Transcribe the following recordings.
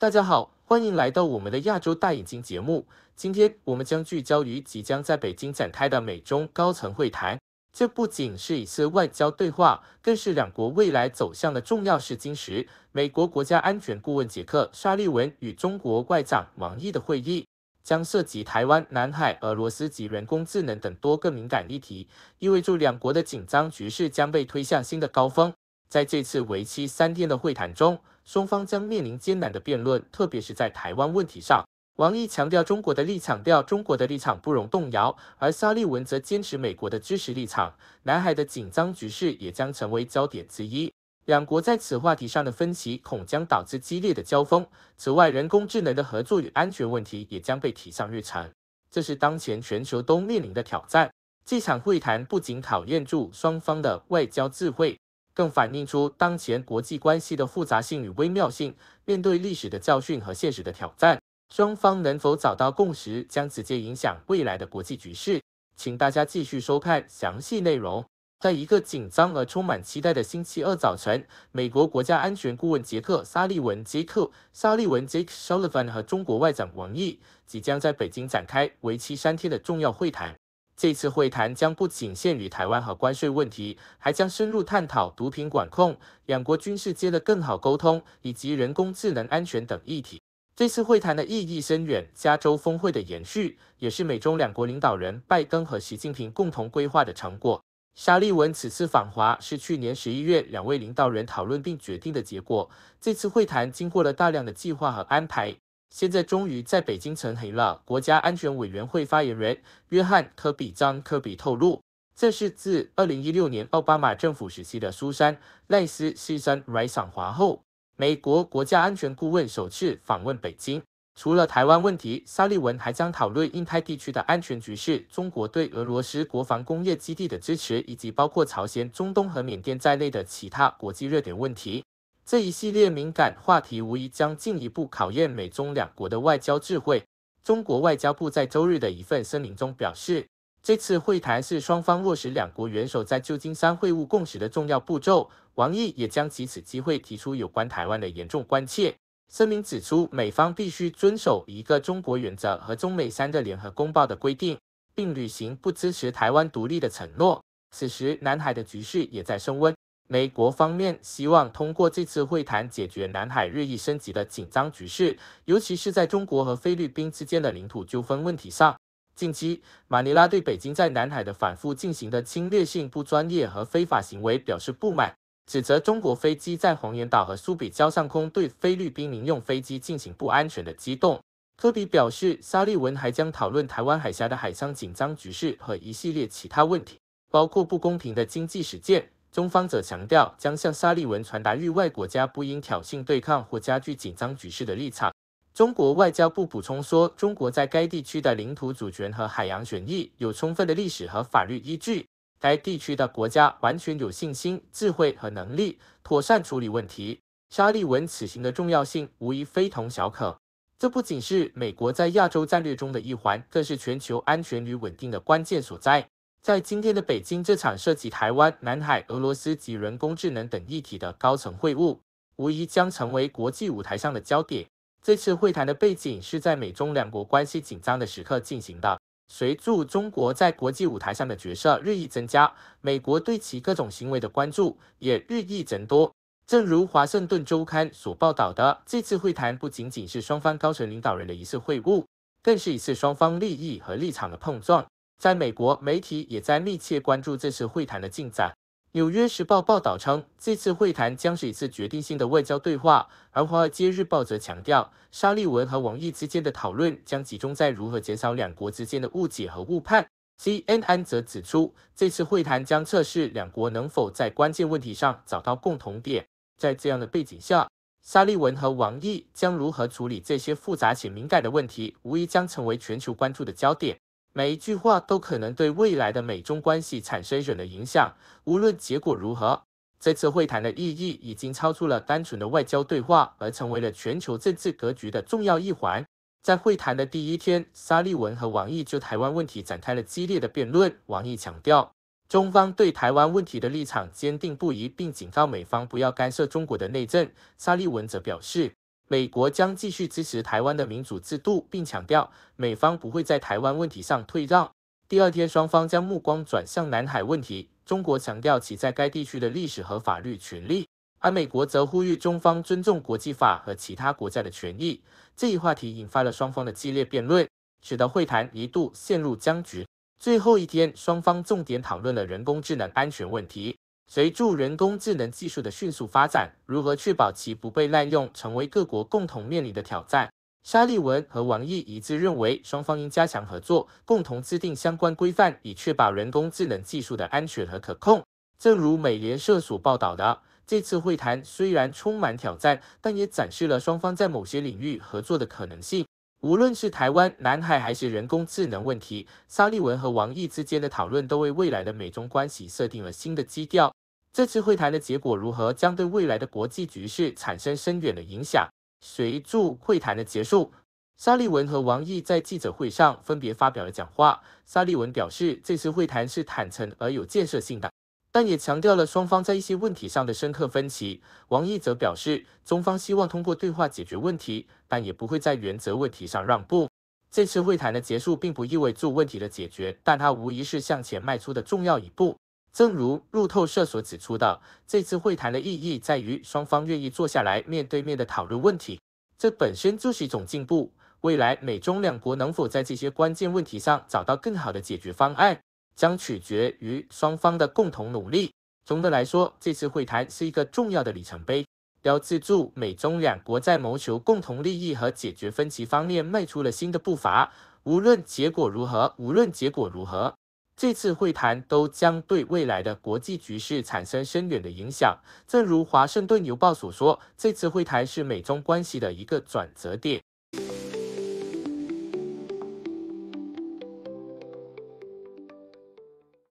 大家好，欢迎来到我们的亚洲大眼睛节目。今天我们将聚焦于即将在北京展开的美中高层会谈。这不仅是一次外交对话，更是两国未来走向的重要试金石。美国国家安全顾问杰克·沙利文与中国外长王毅的会议将涉及台湾、南海、俄罗斯及人工智能等多个敏感议题，意味着两国的紧张局势将被推向新的高峰。在这次为期三天的会谈中，双方将面临艰难的辩论，特别是在台湾问题上。王毅强调中国的立场，调中国的立场不容动摇，而沙利文则坚持美国的支持立场。南海的紧张局势也将成为焦点之一。两国在此话题上的分歧恐将导致激烈的交锋。此外，人工智能的合作与安全问题也将被提上日程，这是当前全球都面临的挑战。这场会谈不仅考验住双方的外交智慧。更反映出当前国际关系的复杂性与微妙性。面对历史的教训和现实的挑战，双方能否找到共识，将直接影响未来的国际局势。请大家继续收看详细内容。在一个紧张而充满期待的星期二早晨，美国国家安全顾问杰克·沙利文 （Jake Sullivan） 和中国外长王毅即将在北京展开为期三天的重要会谈。这次会谈将不仅限于台湾和关税问题，还将深入探讨毒品管控、两国军事间的更好沟通以及人工智能安全等议题。这次会谈的意义深远，加州峰会的延续也是美中两国领导人拜登和习近平共同规划的成果。沙利文此次访华是去年十一月两位领导人讨论并决定的结果。这次会谈经过了大量的计划和安排。现在终于在北京成行了。国家安全委员会发言人约翰·科比·张科比透露，这是自二零一六年奥巴马政府时期的苏珊·赖斯西山来访华后，美国国家安全顾问首次访问北京。除了台湾问题，沙利文还将讨论印太地区的安全局势、中国对俄罗斯国防工业基地的支持，以及包括朝鲜、中东和缅甸在内的其他国际热点问题。这一系列敏感话题无疑将进一步考验美中两国的外交智慧。中国外交部在周日的一份声明中表示，这次会谈是双方落实两国元首在旧金山会晤共识的重要步骤。王毅也将借此机会提出有关台湾的严重关切。声明指出，美方必须遵守一个中国原则和中美三个联合公报的规定，并履行不支持台湾独立的承诺。此时，南海的局势也在升温。美国方面希望通过这次会谈解决南海日益升级的紧张局势，尤其是在中国和菲律宾之间的领土纠纷问题上。近期，马尼拉对北京在南海的反复进行的侵略性、不专业和非法行为表示不满，指责中国飞机在黄岩岛和苏比礁上空对菲律宾民用飞机进行不安全的机动。科比表示，沙利文还将讨论台湾海峡的海上紧张局势和一系列其他问题，包括不公平的经济实践。中方则强调，将向沙利文传达域外国家不应挑衅对抗或加剧紧张局势的立场。中国外交部补充说，中国在该地区的领土主权和海洋权益有充分的历史和法律依据，该地区的国家完全有信心、智慧和能力妥善处理问题。沙利文此行的重要性无疑非同小可，这不仅是美国在亚洲战略中的一环，更是全球安全与稳定的关键所在。在今天的北京，这场涉及台湾、南海、俄罗斯及人工智能等议题的高层会晤，无疑将成为国际舞台上的焦点。这次会谈的背景是在美中两国关系紧张的时刻进行的。随着中国在国际舞台上的角色日益增加，美国对其各种行为的关注也日益增多。正如《华盛顿周刊》所报道的，这次会谈不仅仅是双方高层领导人的一次会晤，更是一次双方利益和立场的碰撞。在美国，媒体也在密切关注这次会谈的进展。《纽约时报》报道称，这次会谈将是一次决定性的外交对话，而《华尔街日报》则强调，沙利文和王毅之间的讨论将集中在如何减少两国之间的误解和误判。C N N 则指出，这次会谈将测试两国能否在关键问题上找到共同点。在这样的背景下，沙利文和王毅将如何处理这些复杂且敏感的问题，无疑将成为全球关注的焦点。每一句话都可能对未来的美中关系产生一种的影响。无论结果如何，这次会谈的意义已经超出了单纯的外交对话，而成为了全球政治格局的重要一环。在会谈的第一天，沙利文和王毅就台湾问题展开了激烈的辩论。王毅强调，中方对台湾问题的立场坚定不移，并警告美方不要干涉中国的内政。沙利文则表示。美国将继续支持台湾的民主制度，并强调美方不会在台湾问题上退让。第二天，双方将目光转向南海问题，中国强调其在该地区的历史和法律权利，而美国则呼吁中方尊重国际法和其他国家的权益。这一话题引发了双方的激烈辩论，使得会谈一度陷入僵局。最后一天，双方重点讨论了人工智能安全问题。随著人工智能技术的迅速发展，如何确保其不被滥用，成为各国共同面临的挑战。沙利文和王毅一致认为，双方应加强合作，共同制定相关规范，以确保人工智能技术的安全和可控。正如美联社所报道的，这次会谈虽然充满挑战，但也展示了双方在某些领域合作的可能性。无论是台湾、南海还是人工智能问题，沙利文和王毅之间的讨论都为未来的美中关系设定了新的基调。这次会谈的结果如何，将对未来的国际局势产生深远的影响。随著会谈的结束，沙利文和王毅在记者会上分别发表了讲话。沙利文表示，这次会谈是坦诚而有建设性的，但也强调了双方在一些问题上的深刻分歧。王毅则表示，中方希望通过对话解决问题，但也不会在原则问题上让步。这次会谈的结束并不意味着问题的解决，但它无疑是向前迈出的重要一步。正如路透社所指出的，这次会谈的意义在于双方愿意坐下来面对面的讨论问题，这本身就是一种进步。未来美中两国能否在这些关键问题上找到更好的解决方案，将取决于双方的共同努力。总的来说，这次会谈是一个重要的里程碑，标志着美中两国在谋求共同利益和解决分歧方面迈出了新的步伐。无论结果如何，无论结果如何。这次会谈都将对未来的国际局势产生深远的影响。正如《华盛顿邮报》所说，这次会谈是美中关系的一个转折点。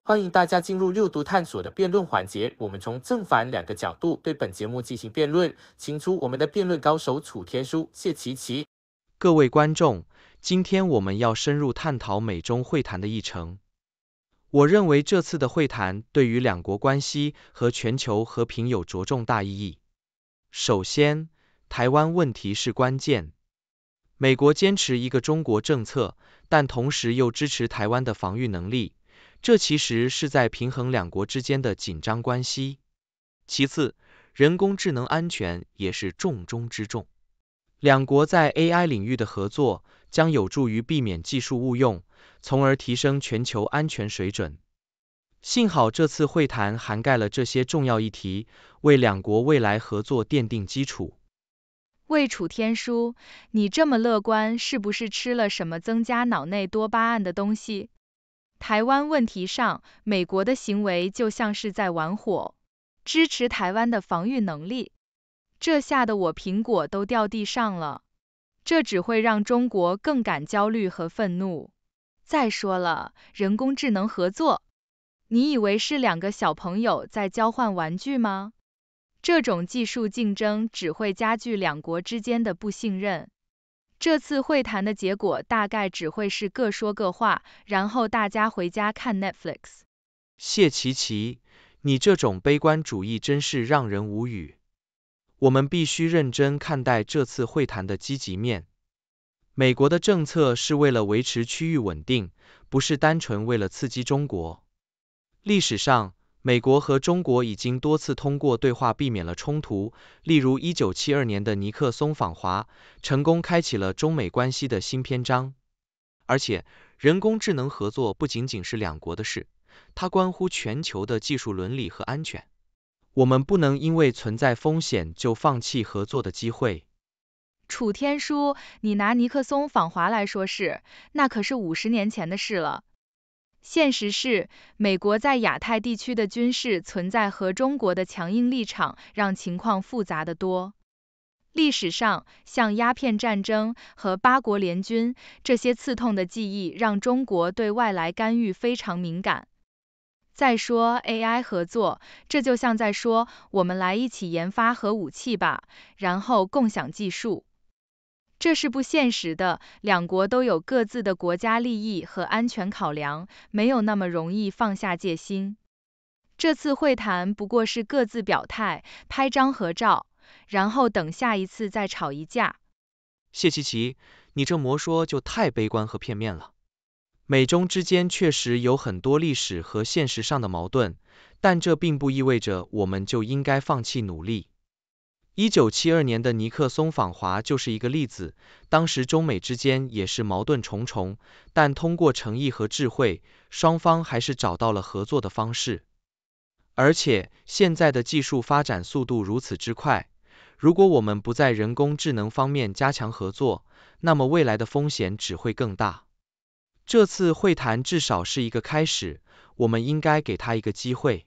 欢迎大家进入六度探索的辩论环节，我们从正反两个角度对本节目进行辩论，请出我们的辩论高手楚天舒、谢琪琪。各位观众，今天我们要深入探讨美中会谈的议程。我认为这次的会谈对于两国关系和全球和平有着重大意义。首先，台湾问题是关键。美国坚持一个中国政策，但同时又支持台湾的防御能力，这其实是在平衡两国之间的紧张关系。其次，人工智能安全也是重中之重。两国在 AI 领域的合作将有助于避免技术误用。从而提升全球安全水准。幸好这次会谈涵盖了这些重要议题，为两国未来合作奠定基础。魏楚天书，你这么乐观，是不是吃了什么增加脑内多巴胺的东西？台湾问题上，美国的行为就像是在玩火，支持台湾的防御能力，这吓得我苹果都掉地上了。这只会让中国更感焦虑和愤怒。再说了，人工智能合作，你以为是两个小朋友在交换玩具吗？这种技术竞争只会加剧两国之间的不信任。这次会谈的结果大概只会是各说各话，然后大家回家看 Netflix。谢琪琪，你这种悲观主义真是让人无语。我们必须认真看待这次会谈的积极面。美国的政策是为了维持区域稳定，不是单纯为了刺激中国。历史上，美国和中国已经多次通过对话避免了冲突，例如1972年的尼克松访华，成功开启了中美关系的新篇章。而且，人工智能合作不仅仅是两国的事，它关乎全球的技术伦理和安全。我们不能因为存在风险就放弃合作的机会。楚天舒，你拿尼克松访华来说事，那可是五十年前的事了。现实是，美国在亚太地区的军事存在和中国的强硬立场，让情况复杂得多。历史上，像鸦片战争和八国联军，这些刺痛的记忆，让中国对外来干预非常敏感。再说 AI 合作，这就像在说，我们来一起研发核武器吧，然后共享技术。这是不现实的，两国都有各自的国家利益和安全考量，没有那么容易放下戒心。这次会谈不过是各自表态、拍张合照，然后等下一次再吵一架。谢琪琪，你这魔说就太悲观和片面了。美中之间确实有很多历史和现实上的矛盾，但这并不意味着我们就应该放弃努力。一九七二年的尼克松访华就是一个例子，当时中美之间也是矛盾重重，但通过诚意和智慧，双方还是找到了合作的方式。而且现在的技术发展速度如此之快，如果我们不在人工智能方面加强合作，那么未来的风险只会更大。这次会谈至少是一个开始，我们应该给他一个机会。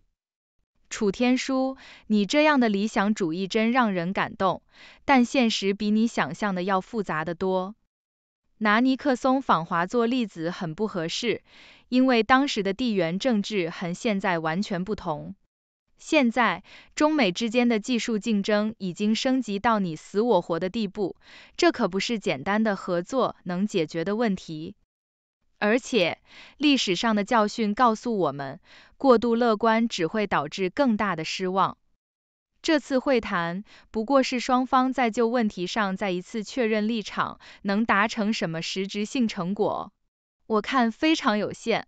楚天舒，你这样的理想主义真让人感动，但现实比你想象的要复杂的多。拿尼克松访华做例子很不合适，因为当时的地缘政治和现在完全不同。现在，中美之间的技术竞争已经升级到你死我活的地步，这可不是简单的合作能解决的问题。而且，历史上的教训告诉我们，过度乐观只会导致更大的失望。这次会谈不过是双方在就问题上再一次确认立场，能达成什么实质性成果？我看非常有限。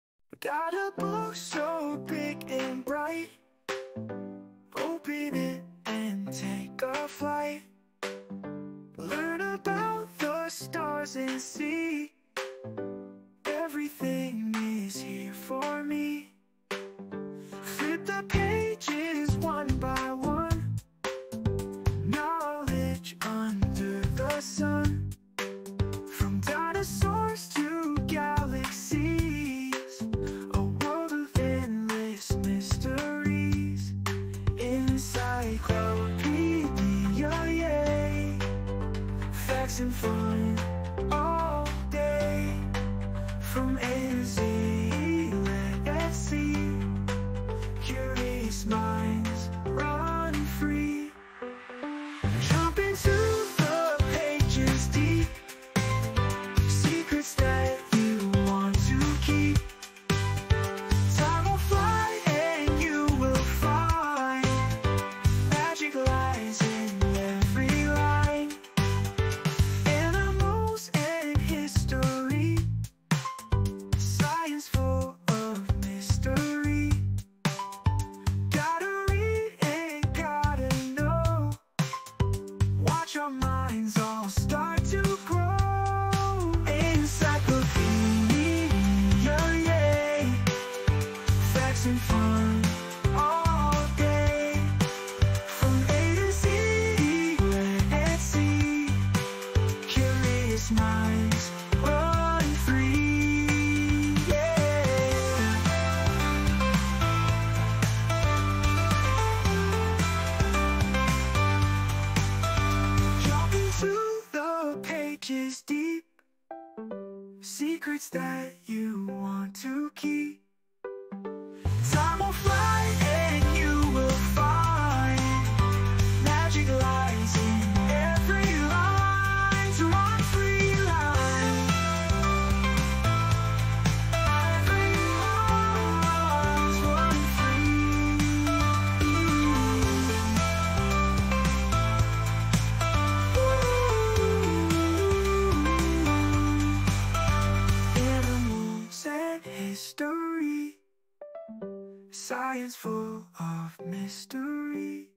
Got a book so big and bright Open it and take a flight Learn about the stars and see Everything is here for me secrets that you want to keep science full of mystery.